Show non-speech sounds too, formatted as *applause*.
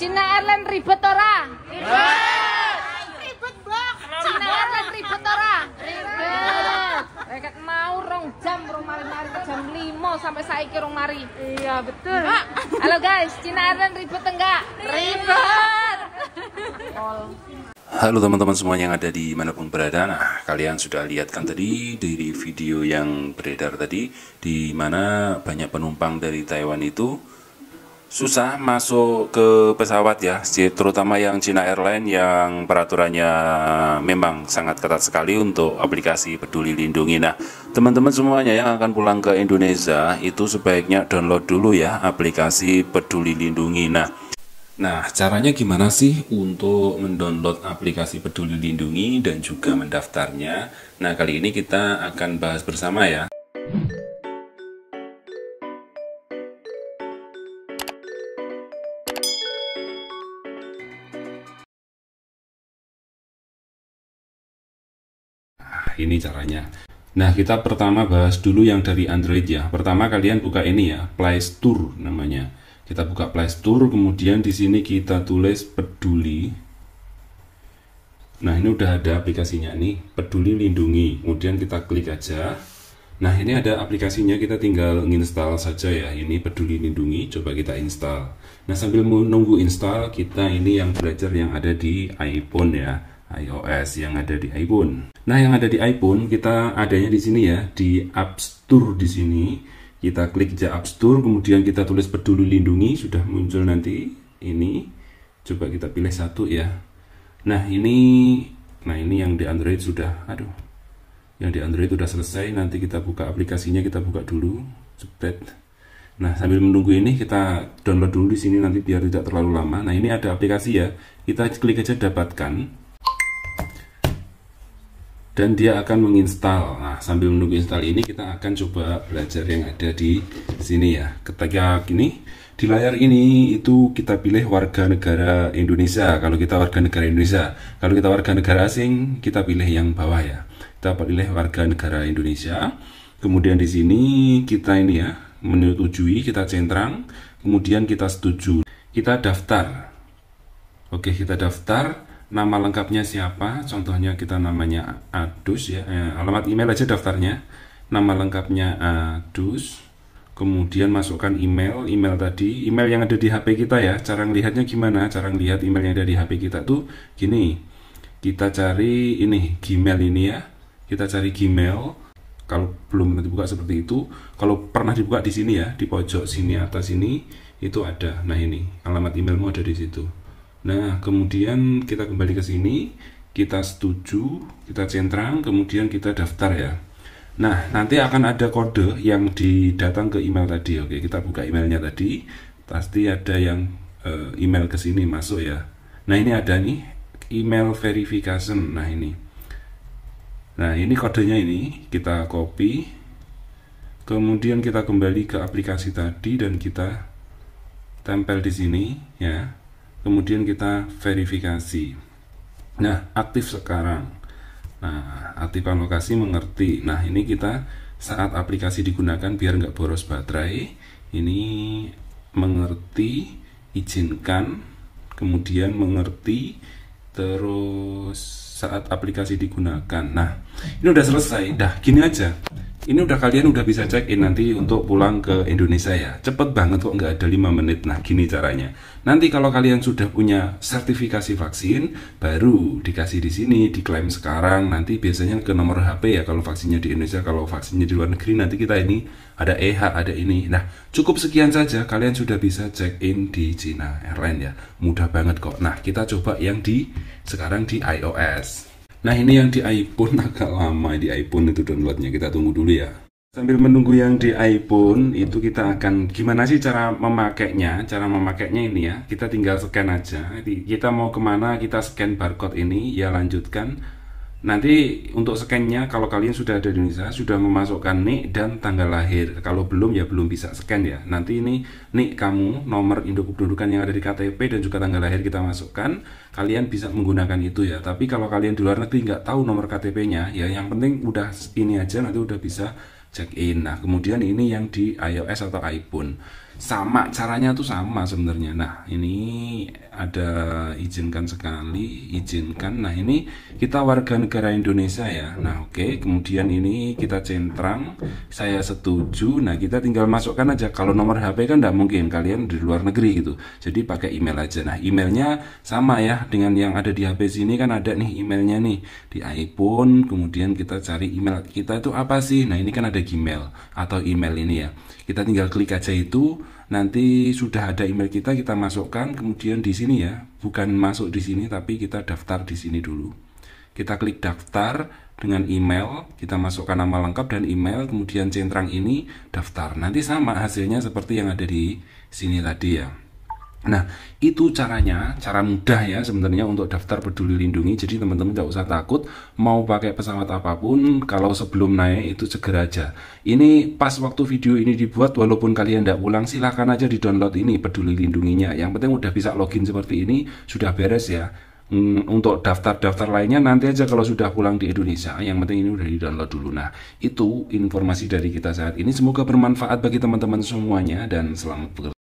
Cina Airline ribet ora? Ribet. Ribet, Bang. Cina Airline ribet ora? Ribet. Reket mau rong jam rong mari-mari jam 5 sampai saiki rong mari. Iya, betul. Halo guys, Cina Airline ribet enggak? Ribet. Halo teman-teman semuanya yang ada di manapun berada. Nah, kalian sudah lihat kan tadi dari video yang beredar tadi di mana banyak penumpang dari Taiwan itu susah masuk ke pesawat ya, terutama yang Cina Airline yang peraturannya memang sangat ketat sekali untuk aplikasi Peduli Lindungi. Nah, teman-teman semuanya yang akan pulang ke Indonesia itu sebaiknya download dulu ya aplikasi Peduli Lindungi. Nah, nah caranya gimana sih untuk mendownload aplikasi Peduli Lindungi dan juga mendaftarnya? Nah, kali ini kita akan bahas bersama ya. Nah, ini caranya. Nah, kita pertama bahas dulu yang dari Android ya. Pertama kalian buka ini ya, Play Store namanya. Kita buka Play Store, kemudian di sini kita tulis peduli. Nah, ini udah ada aplikasinya nih, peduli lindungi. Kemudian kita klik aja. Nah, ini ada aplikasinya, kita tinggal install saja ya. Ini Peduli Lindungi, coba kita install. Nah, sambil menunggu install, kita ini yang belajar yang ada di iPhone ya iOS yang ada di iPhone. Nah, yang ada di iPhone kita adanya di sini ya, di App Store di sini. Kita klik aja App Store, kemudian kita tulis peduli lindungi, sudah muncul nanti ini. Coba kita pilih satu ya. Nah, ini nah ini yang di Android sudah. Aduh. Yang di Android sudah selesai, nanti kita buka aplikasinya, kita buka dulu. cepet. Nah, sambil menunggu ini kita download dulu di sini nanti biar tidak terlalu lama. Nah, ini ada aplikasi ya. Kita klik aja dapatkan dan dia akan menginstal. Nah, sambil menunggu install ini kita akan coba belajar yang ada di sini ya. Ketika ini di layar ini itu kita pilih warga negara Indonesia. Kalau kita warga negara Indonesia, kalau kita warga negara asing, kita pilih yang bawah ya. Kita pilih warga negara Indonesia. Kemudian di sini kita ini ya, menyetujui, kita centang, kemudian kita setuju. Kita daftar. Oke, kita daftar nama lengkapnya siapa contohnya kita namanya adus ya eh, alamat email aja daftarnya nama lengkapnya adus kemudian masukkan email email tadi email yang ada di HP kita ya cara ngelihatnya gimana cara ngelihat email yang ada di HP kita tuh gini kita cari ini Gmail ini ya kita cari Gmail kalau belum pernah dibuka seperti itu kalau pernah dibuka di sini ya di pojok sini atas ini itu ada nah ini alamat emailmu ada di situ Nah, kemudian kita kembali ke sini, kita setuju, kita centang, kemudian kita daftar ya. Nah, nanti akan ada kode yang didatang ke email tadi. Oke, kita buka emailnya tadi. Pasti ada yang uh, email ke sini masuk ya. Nah, ini ada nih email verification. Nah, ini. Nah, ini kodenya ini kita copy. Kemudian kita kembali ke aplikasi tadi dan kita tempel di sini ya kemudian kita verifikasi nah aktif sekarang nah aktif lokasi mengerti nah ini kita saat aplikasi digunakan biar nggak boros baterai ini mengerti izinkan kemudian mengerti terus saat aplikasi digunakan nah ini udah selesai dah gini aja ini udah kalian udah bisa check in nanti untuk pulang ke Indonesia ya cepet banget kok nggak ada 5 menit nah gini caranya nanti kalau kalian sudah punya sertifikasi vaksin baru dikasih di sini diklaim sekarang nanti biasanya ke nomor HP ya kalau vaksinnya di Indonesia kalau vaksinnya di luar negeri nanti kita ini ada EH ada ini nah cukup sekian saja kalian sudah bisa check in di China Airline ya mudah banget kok nah kita coba yang di sekarang di iOS Nah ini yang di iPhone *laughs* agak lama di iPhone itu downloadnya kita tunggu dulu ya. Sambil menunggu yang di iPhone itu kita akan gimana sih cara memakainya? Cara memakainya ini ya kita tinggal scan aja. Kita mau kemana kita scan barcode ini ya lanjutkan Nanti untuk scan-nya kalau kalian sudah ada di Indonesia sudah memasukkan NIK dan tanggal lahir. Kalau belum ya belum bisa scan ya. Nanti ini NIK kamu, nomor induk kependudukan yang ada di KTP dan juga tanggal lahir kita masukkan. Kalian bisa menggunakan itu ya. Tapi kalau kalian di luar negeri nggak tahu nomor KTP-nya ya yang penting udah ini aja nanti udah bisa check in. Nah, kemudian ini yang di iOS atau iPhone. Sama caranya tuh sama sebenarnya. Nah, ini ada izinkan sekali, izinkan. Nah, ini kita warga negara Indonesia ya. Nah, oke, okay. kemudian ini kita centrang, saya setuju. Nah, kita tinggal masukkan aja kalau nomor HP kan tidak mungkin kalian di luar negeri gitu. Jadi pakai email aja. Nah, emailnya sama ya dengan yang ada di HP sini kan ada nih emailnya nih di iPhone. Kemudian kita cari email kita itu apa sih? Nah, ini kan ada Gmail atau email ini ya. Kita tinggal klik aja itu nanti sudah ada email kita kita masukkan kemudian di sini ya bukan masuk di sini tapi kita daftar di sini dulu kita klik daftar dengan email kita masukkan nama lengkap dan email kemudian centang ini daftar nanti sama hasilnya seperti yang ada di sini tadi ya Nah, itu caranya, cara mudah ya sebenarnya untuk daftar peduli lindungi. Jadi teman-teman tidak usah takut, mau pakai pesawat apapun, kalau sebelum naik itu segera aja. Ini pas waktu video ini dibuat, walaupun kalian tidak pulang, silahkan aja di-download ini peduli lindunginya. Yang penting udah bisa login seperti ini, sudah beres ya. Mm, untuk daftar-daftar lainnya nanti aja kalau sudah pulang di Indonesia. Yang penting ini udah di-download dulu. Nah, itu informasi dari kita saat ini. Semoga bermanfaat bagi teman-teman semuanya dan selamat bekerja.